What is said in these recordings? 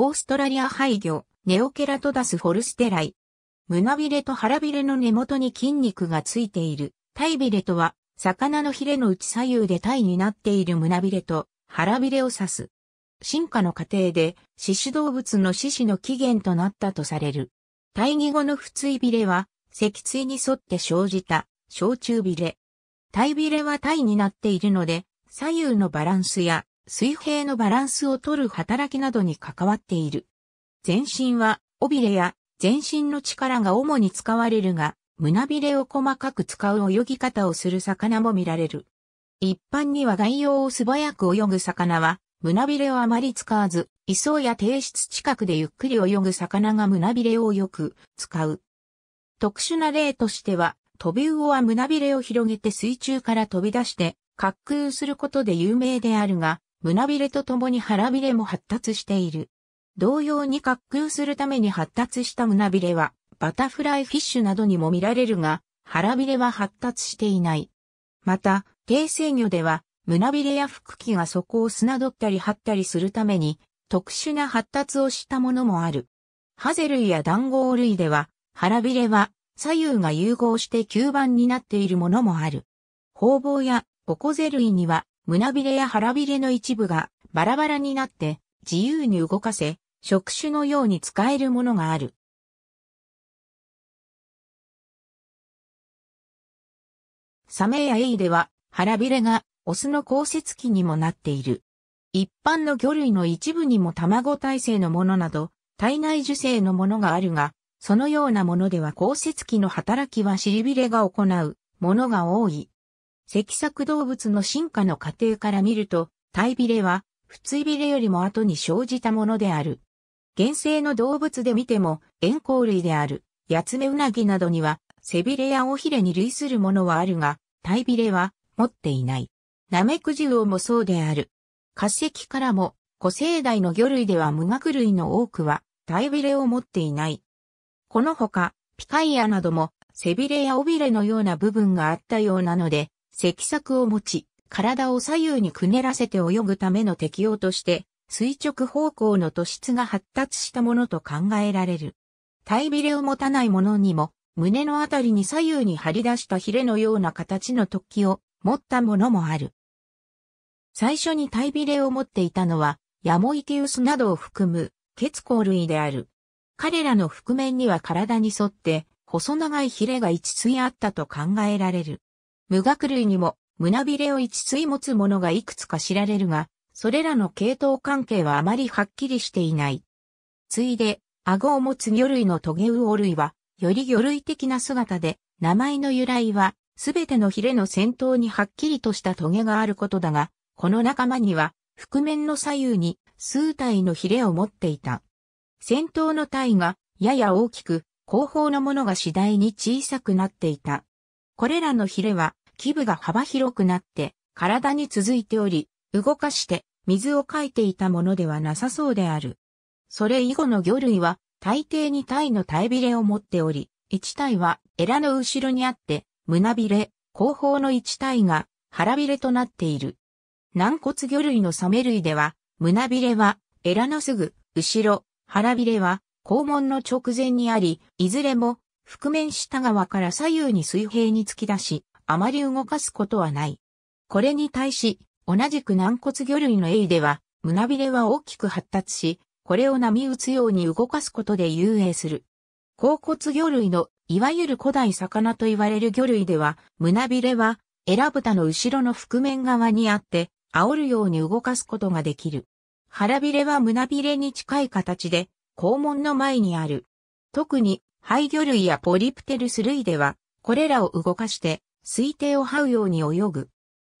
オーストラリア廃魚、ネオケラトダスフォルステライ。胸びれと腹びれの根元に筋肉がついている。体びれとは、魚のヒレの内左右で体になっている胸びれと腹びれを指す。進化の過程で、獅子動物の獅子の起源となったとされる。対義語の普通びれは、脊椎に沿って生じた、小中びれ。体びれは体になっているので、左右のバランスや水平のバランスを取る働きなどに関わっている。全身は、尾びれや全身の力が主に使われるが、胸びれを細かく使う泳ぎ方をする魚も見られる。一般には外洋を素早く泳ぐ魚は、胸びれをあまり使わず、位相や低質近くでゆっくり泳ぐ魚が胸びれをよく使う。特殊な例としては、飛び魚は胸びれを広げて水中から飛び出して、滑空することで有名であるが、胸びれとともに腹びれも発達している。同様に滑空するために発達した胸びれは、バタフライフィッシュなどにも見られるが、腹びれは発達していない。また、低制魚では、胸びれや腹器が底を砂取ったり張ったりするために、特殊な発達をしたものもある。ハゼ類や団ル類では、腹びれは左右が融合して吸盤になっているものもある。方々やオコゼ類には胸びれや腹びれの一部がバラバラになって自由に動かせ、触手のように使えるものがある。サメやエイでは腹びれがオスの降雪器にもなっている。一般の魚類の一部にも卵体制のものなど体内受精のものがあるが、そのようなものでは降雪器の働きは尻びれが行うものが多い。脊索動物の進化の過程から見ると、体ビレは、普通ビレよりも後に生じたものである。原生の動物で見ても、円光類である、ヤツメウナギなどには、背びれや尾ひれに類するものはあるが、体びれは持っていない。ナメクジウオもそうである。化石からも、古生代の魚類では無学類の多くは、体びれを持っていない。このほか、ピカイアなども、背びれや尾びれのような部分があったようなので、脊索を持ち、体を左右にくねらせて泳ぐための適用として、垂直方向の突出が発達したものと考えられる。体びれを持たないものにも、胸のあたりに左右に張り出したヒレのような形の突起を持ったものもある。最初に体びれを持っていたのは、ヤモイケウスなどを含む結構類である。彼らの覆面には体に沿って細長いヒレが5つあったと考えられる。無学類にも胸びれを一水持つものがいくつか知られるが、それらの系統関係はあまりはっきりしていない。ついで、顎を持つ魚類のトゲウオ類は、より魚類的な姿で、名前の由来は、すべてのヒレの先頭にはっきりとしたトゲがあることだが、この仲間には、覆面の左右に数体のヒレを持っていた。先頭の体が、やや大きく、後方のものが次第に小さくなっていた。これらのヒレは、基部が幅広くなって体に続いており、動かして水をかいていたものではなさそうである。それ以後の魚類は大抵に体のえびれを持っており、一体はエラの後ろにあって胸びれ、後方の一体が腹びれとなっている。軟骨魚類のサメ類では、胸びれはエラのすぐ後ろ、腹びれは肛門の直前にあり、いずれも、覆面下側から左右に水平に突き出し、あまり動かすことはない。これに対し、同じく軟骨魚類のエイでは、胸びれは大きく発達し、これを波打つように動かすことで遊泳する。甲骨魚類の、いわゆる古代魚と言われる魚類では、胸びれは、エラブタの後ろの覆面側にあって、煽るように動かすことができる。腹びれは胸びれに近い形で、肛門の前にある。特に、廃魚類やポリプテルス類では、これらを動かして、水底を這うように泳ぐ。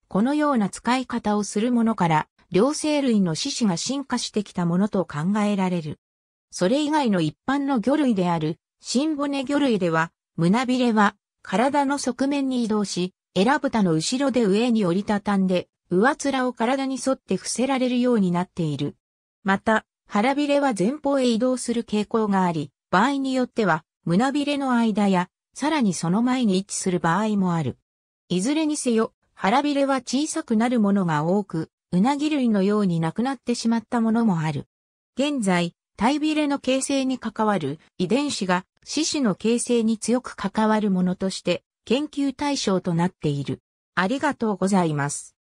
このような使い方をするものから、両生類の獅子が進化してきたものと考えられる。それ以外の一般の魚類である、新骨魚類では、胸びれは、体の側面に移動し、エラブタの後ろで上に折りたたんで、上面を体に沿って伏せられるようになっている。また、腹びれは前方へ移動する傾向があり、場合によっては、胸びれの間やさらにその前に位置する場合もある。いずれにせよ、腹びれは小さくなるものが多く、うなぎ類のようになくなってしまったものもある。現在、体びれの形成に関わる遺伝子が四肢の形成に強く関わるものとして研究対象となっている。ありがとうございます。